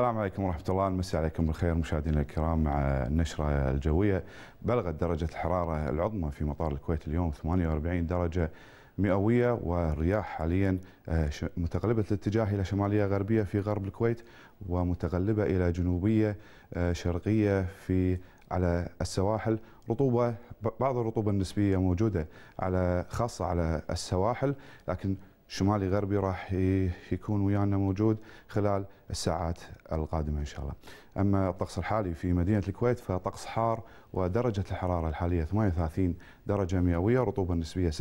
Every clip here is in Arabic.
السلام عليكم ورحمة الله المسي عليكم بالخير مشاهدينا الكرام مع النشرة الجوية بلغت درجة الحرارة العظمى في مطار الكويت اليوم 48 درجة مئوية والرياح حاليا آه، متقلبة الاتجاه إلى شمالية غربية في غرب الكويت ومتقلبة إلى جنوبية آه، شرقية في على السواحل رطوبة بعض الرطوبة النسبية موجودة على خاصة على السواحل لكن شمالي غربي راح يكون ويانا موجود خلال الساعات القادمه ان شاء الله. اما الطقس الحالي في مدينه الكويت فطقس حار ودرجه الحراره الحاليه 38 درجه مئويه، رطوبه نسبيه 26%،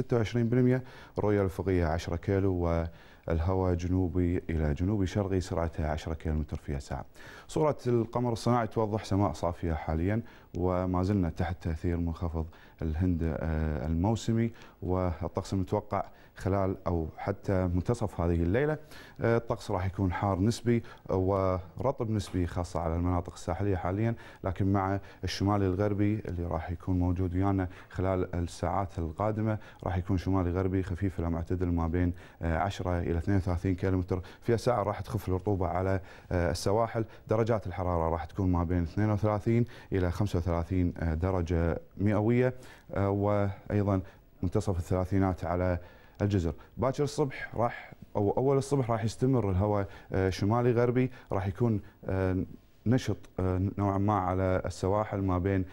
الرؤيه الافقيه 10 كيلو و الهواء جنوبي إلى جنوبي شرقي سرعتها 10 كم في ساعة صورة القمر الصناعي توضح سماء صافية حاليا وما زلنا تحت تأثير منخفض الهند آه، الموسمي والطقس المتوقع خلال أو حتى منتصف هذه الليلة آه، الطقس راح يكون حار نسبي ورطب نسبي خاصة على المناطق الساحلية حاليا لكن مع الشمال الغربي اللي راح يكون موجود ويانا خلال الساعات القادمة راح يكون شمالي غربي خفيف إلى معتدل ما بين 10 آه، إلى 32 كيلومتر في ساعه راح تخف الرطوبه على آه، السواحل درجات الحراره راح تكون ما بين 32 الى 35 آه، درجه مئويه آه، وايضا منتصف الثلاثينات على الجزر باكر الصبح راح او اول الصبح راح يستمر الهواء شمالي غربي راح يكون نشط آه، نوعا ما على السواحل ما بين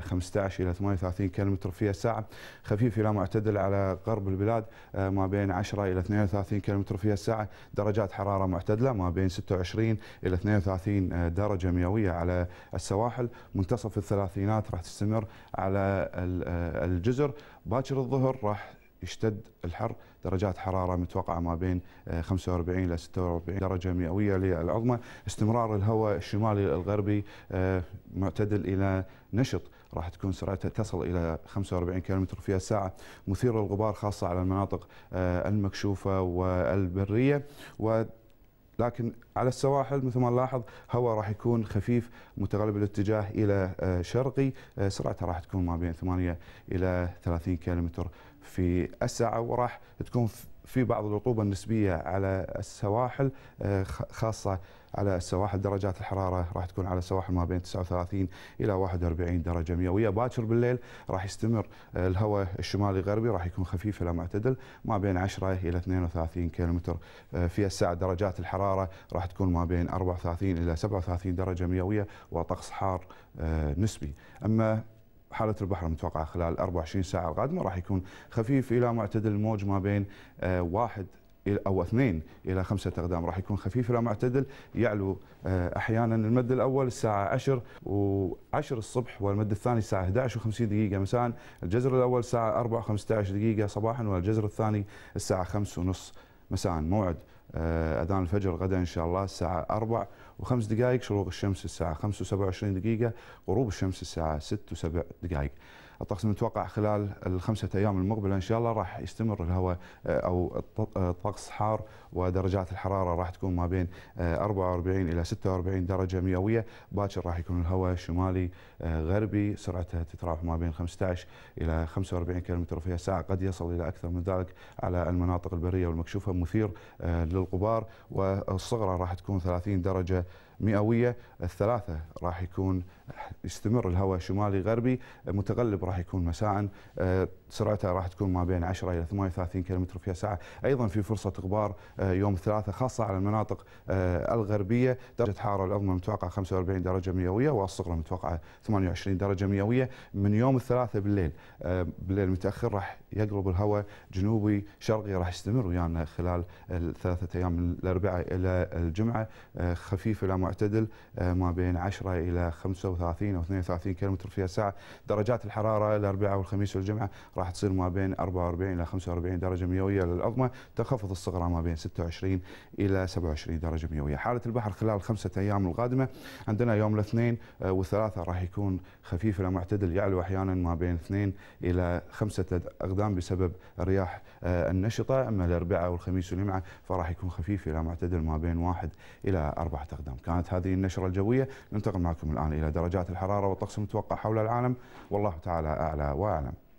15 آه، إلى 38 كم في الساعة خفيف إلى معتدل على غرب البلاد آه، ما بين 10 إلى 32 كم في الساعة درجات حرارة معتدلة ما بين 26 إلى 32 درجة مئوية على السواحل منتصف الثلاثينات راح تستمر على الجزر باكر الظهر راح يشتد الحر درجات حرارة متوقعة ما بين 45 آه، إلى 46 درجة مئوية للعظمى استمرار الهواء الشمالي الغربي آه، معتدل إلى نشط راح تكون سرعتها تصل الى 45 كم في الساعه مثير للغبار خاصه على المناطق آه، المكشوفه والبريه و لكن على السواحل مثل ما نلاحظ هواء راح يكون خفيف متغلب الاتجاه الى آه، شرقي آه، سرعتها راح تكون ما بين 8 الى 30 كيلومتر في الساعه وراح تكون في بعض الرطوبة النسبية على السواحل آه، خاصة على السواحل درجات الحرارة راح تكون على السواحل ما بين 39 إلى 41 درجة مئوية باكر بالليل راح يستمر آه، الهواء الشمالي غربي راح يكون خفيف إلى معتدل ما بين 10 إلى 32 كيلومتر آه، في الساعة درجات الحرارة راح تكون ما بين 34 إلى 37 درجة مئوية وطقس حار نسبي أما حالة البحر المتوقعة خلال 24 ساعة القادمة راح يكون خفيف إلى معتدل الموج ما بين آه، واحد او اثنين الى خمسه اقدام راح يكون خفيف الى معتدل يعلو آه، احيانا المد الاول الساعه 10 و10 الصبح والمد الثاني الساعه 11 و50 دقيقه مساء الجزر الاول الساعه 4 و15 دقيقه صباحا والجزر الثاني الساعه 5 ونص مساء موعد آه، اذان الفجر غدا ان شاء الله الساعه 4 وخمس دقائق شروق الشمس الساعه 5 و27 دقيقه غروب الشمس الساعه 6 و7 دقائق الطقس المتوقع خلال الخمسة أيام المقبلة إن شاء الله راح يستمر الهواء آه، أو الطقس آه، حار ودرجات الحرارة راح تكون ما بين 44 آه، إلى 46 درجة مئوية باكر راح يكون الهواء شمالي غربي سرعته تتراوح ما بين 15 إلى 45 كم في الساعة قد يصل إلى أكثر من ذلك على المناطق البرية والمكشوفة مثير للغبار والصغرى راح تكون 30 درجة مئويه الثلاثه راح يكون يستمر الهواء شمالي غربي متغلب راح يكون مساء آه، سرعتها راح تكون ما بين 10 الى 38 كم في الساعه، ايضا في فرصه غبار آه، يوم الثلاثاء خاصه على المناطق آه، الغربيه، درجه الحراره العظمى متوقعه 45 درجه مئويه والصغرى متوقعه 28 درجه مئويه، من يوم الثلاثاء بالليل آه، بالليل متاخر راح يقرب الهواء جنوبي شرقي راح يستمر ويانا خلال الثلاثه ايام من الاربعاء الى الجمعه خفيف الى معتدل ما بين 10 الى 35 او 32 كم في الساعه، درجات الحراره الاربعاء والخميس والجمعه راح تصير ما بين 44 الى 45 درجه مئويه للعظمى تنخفض الصغرى ما بين 26 الى 27 درجه مئويه حاله البحر خلال خمسه ايام القادمه عندنا يوم الاثنين آه، والثلاثاء راح يكون خفيف الى معتدل يعلو احيانا ما بين 2 الى 5 اقدام بسبب الرياح آه، النشطه اما الاربعاء والخميس والجمعه فراح يكون خفيف الى معتدل ما بين 1 الى 4 اقدام كانت هذه النشره الجويه ننتقل معكم الان الى درجات الحراره والطقس المتوقع حول العالم والله تعالى اعلى واعلم